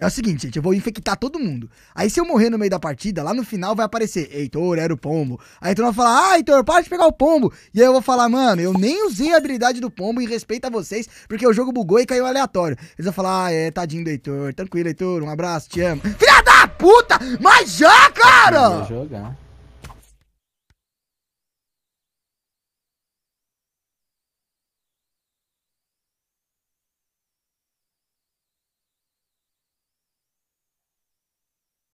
É o seguinte, gente, eu vou infectar todo mundo. Aí se eu morrer no meio da partida, lá no final vai aparecer, Heitor, era o pombo. Aí tu vai falar, ah, Heitor, para de pegar o pombo. E aí eu vou falar, mano, eu nem usei a habilidade do pombo em respeito a vocês, porque o jogo bugou e caiu aleatório. Eles vão falar, ah, é, tadinho do Heitor, tranquilo, Heitor, um abraço, te amo. Filha da puta! Mas já, cara! Vou jogar.